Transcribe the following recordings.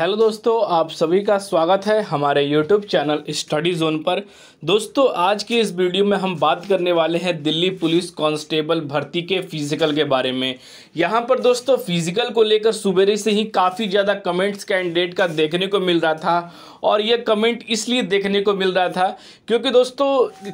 hello दोस्तों आप सभी का स्वागत है हमारे यूट्यूब चैनल स्टडी जोन पर दोस्तों आज की इस वीडियो में हम बात करने वाले हैं दिल्ली पुलिस कांस्टेबल भर्ती के फिजिकल के बारे में यहां पर दोस्तों फिजिकल को लेकर सुबेरे से ही काफ़ी ज़्यादा कमेंट्स कैंडिडेट का देखने को मिल रहा था और यह कमेंट इसलिए देखने को मिल रहा था क्योंकि दोस्तों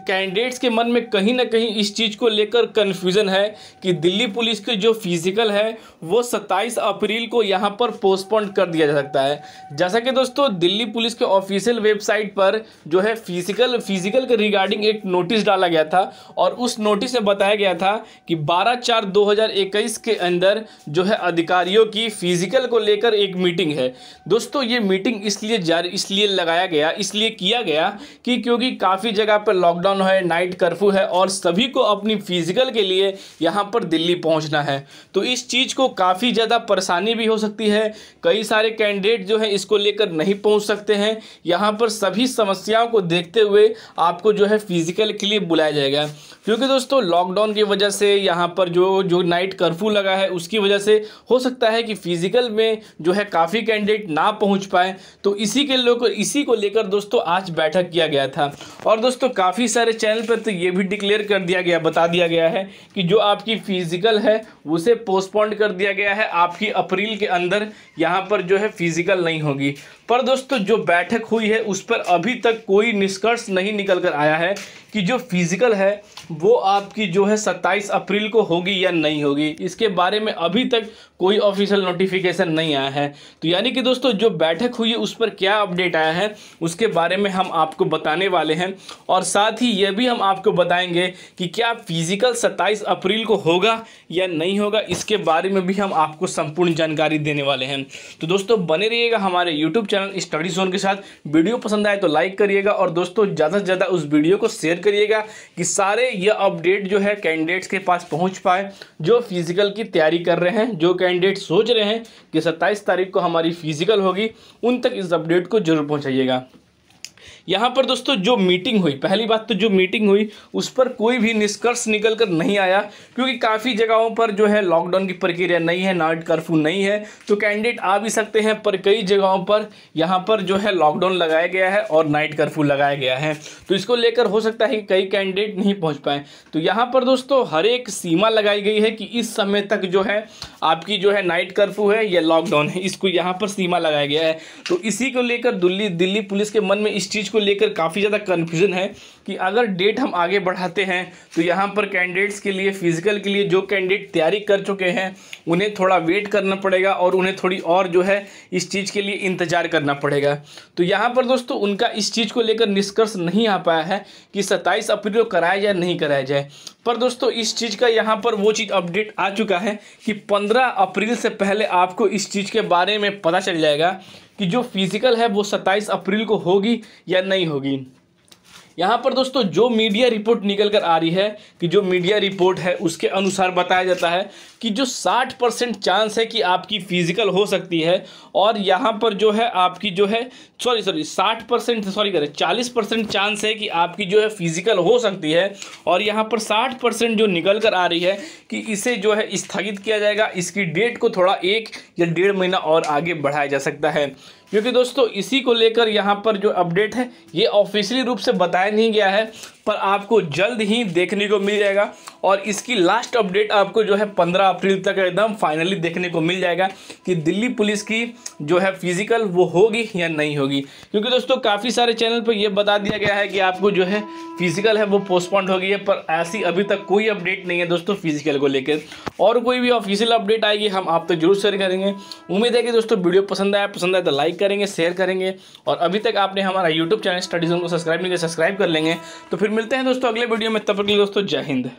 कैंडिडेट्स के मन में कहीं ना कहीं इस चीज़ को लेकर कन्फ्यूज़न है कि दिल्ली पुलिस के जो फिज़िकल है वो सत्ताईस अप्रैल को यहाँ पर पोस्टपोन्ड कर दिया जा सकता है है जैसा कि दोस्तों दिल्ली पुलिस के ऑफिशियल वेबसाइट पर जो है फिजिकल फिजिकल के रिगार्डिंग एक नोटिस डाला गया था और उस नोटिस में बताया गया था कि 12 चार 2021 के अंदर जो है अधिकारियों की फिजिकल को लेकर एक मीटिंग है दोस्तों ये मीटिंग इसलिए जारी इसलिए लगाया गया इसलिए किया गया कि क्योंकि काफ़ी जगह पर लॉकडाउन है नाइट कर्फ्यू है और सभी को अपनी फिजिकल के लिए यहाँ पर दिल्ली पहुँचना है तो इस चीज़ को काफ़ी ज़्यादा परेशानी भी हो सकती है कई सारे कैंडिडेट जो है इसको लेकर नहीं पहुंच सकते हैं यहाँ पर सभी समस्याओं को देखते हुए आपको जो है फिज़िकल के लिए बुलाया जाएगा क्योंकि दोस्तों लॉकडाउन की वजह से यहाँ पर जो जो नाइट कर्फ्यू लगा है उसकी वजह से हो सकता है कि फिज़िकल में जो है काफ़ी कैंडिडेट ना पहुँच पाए तो इसी के लोग इसी को लेकर दोस्तों आज बैठक किया गया था और दोस्तों काफ़ी सारे चैनल पर तो ये भी डिक्लेयर कर दिया गया बता दिया गया है कि जो आपकी फ़िज़िकल है उसे पोस्टपोन्ड कर दिया गया है आपकी अप्रैल के अंदर यहाँ पर जो है फिज़िकल फिजिकल नहीं होगी पर दोस्तों जो बैठक हुई है उस पर अभी तक कोई निष्कर्ष नहीं निकल कर आया है कि जो फिजिकल है वो आपकी जो है सत्ताईस अप्रैल को होगी या नहीं होगी इसके बारे में अभी तक कोई ऑफिशियल नोटिफिकेशन नहीं आया है तो यानी कि दोस्तों जो बैठक हुई है उस पर क्या अपडेट आया है उसके बारे में हम आपको बताने वाले हैं और साथ ही यह भी हम आपको बताएंगे कि क्या फिजिकल सत्ताईस अप्रैल को होगा या नहीं होगा इसके बारे में भी हम आपको संपूर्ण जानकारी देने वाले हैं तो दोस्तों बने रहिएगा हमारे यूट्यूब चैनल स्टडी जोन के साथ वीडियो पसंद आए तो लाइक करिएगा और दोस्तों ज़्यादा से ज़्यादा उस वीडियो को शेयर करिएगा कि सारे ये अपडेट जो है कैंडिडेट्स के पास पहुँच पाए जो फिजिकल की तैयारी कर रहे हैं जो कैंडिडेट सोच रहे हैं कि सत्ताईस तारीख को हमारी फिजिकल होगी उन तक इस अपडेट को जरूर पहुँचाइएगा यहाँ पर दोस्तों जो मीटिंग हुई पहली बात तो जो मीटिंग हुई उस पर कोई भी निष्कर्ष निकल कर नहीं आया क्योंकि काफ़ी जगहों पर जो है लॉकडाउन की प्रक्रिया नहीं है नाइट कर्फ्यू नहीं है तो कैंडिडेट आ भी सकते हैं पर कई जगहों पर यहाँ पर जो है लॉकडाउन लगाया गया है और नाइट कर्फ्यू लगाया गया है तो इसको लेकर हो सकता है कि कई कैंडिडेट नहीं पहुँच पाए तो यहाँ पर दोस्तों हर एक सीमा लगाई गई है कि इस समय तक जो है आपकी जो है नाइट कर्फ्यू है या लॉकडाउन है इसको यहाँ पर सीमा लगाया गया है तो इसी को लेकर दिल्ली दिल्ली पुलिस के मन में इस चीज़ को को लेकर काफ़ी ज़्यादा कन्फ्यूज़न है कि अगर डेट हम आगे बढ़ाते हैं तो यहाँ पर कैंडिडेट्स के लिए फ़िज़िकल के लिए जो कैंडिडेट तैयारी कर चुके हैं उन्हें थोड़ा वेट करना पड़ेगा और उन्हें थोड़ी और जो है इस चीज़ के लिए इंतज़ार करना पड़ेगा तो यहाँ पर दोस्तों उनका इस चीज़ को लेकर निष्कर्ष नहीं आ पाया है कि सत्ताईस अप्रैल को कराया जाए नहीं कराया जाए पर दोस्तों इस चीज़ का यहाँ पर वो चीज़ अपडेट आ चुका है कि 15 अप्रैल से पहले आपको इस चीज़ के बारे में पता चल जाएगा कि जो फिज़िकल है वो 27 अप्रैल को होगी या नहीं होगी यहाँ पर दोस्तों जो मीडिया रिपोर्ट निकल कर आ रही है कि जो मीडिया रिपोर्ट है उसके अनुसार बताया जाता है कि जो 60 परसेंट चांस है कि आपकी फिजिकल हो सकती है और यहाँ पर जो है आपकी जो है सॉरी सॉरी 60 परसेंट सॉरी करें 40 परसेंट चांस है कि आपकी जो है फिजिकल हो सकती है और यहाँ पर 60 परसेंट जो निकल कर आ रही है कि इसे जो है स्थगित किया जाएगा इसकी डेट को थोड़ा एक या डेढ़ महीना और आगे बढ़ाया जा सकता है क्योंकि दोस्तों इसी को लेकर यहाँ पर जो अपडेट है ये ऑफिशियली रूप से बताया नहीं गया है पर आपको जल्द ही देखने को मिल जाएगा और इसकी लास्ट अपडेट आपको जो है पंद्रह अप्रैल तक एकदम फाइनली देखने को मिल जाएगा कि दिल्ली पुलिस की जो है फिजिकल वो होगी या नहीं होगी क्योंकि दोस्तों काफ़ी सारे चैनल पर यह बता दिया गया है कि आपको जो है फिजिकल है वो पोस्टपोन्ड होगी है पर ऐसी अभी तक कोई अपडेट नहीं है दोस्तों फिजिकल को लेकर और कोई भी ऑफिशियल अपडेट आएगी हम आप तक तो जरूर शेयर करेंगे उम्मीद है कि दोस्तों वीडियो पसंद आया पसंद आया तो लाइक करेंगे शेयर करेंगे और अभी तक आपने हमारा यूट्यूब चैनल स्टडीजोन को सब्सक्राइब नहीं किया सब्सक्राइब कर लेंगे तो फिर मिलते हैं दोस्तों अगले वीडियो में तब तक दोस्तों जय हिंद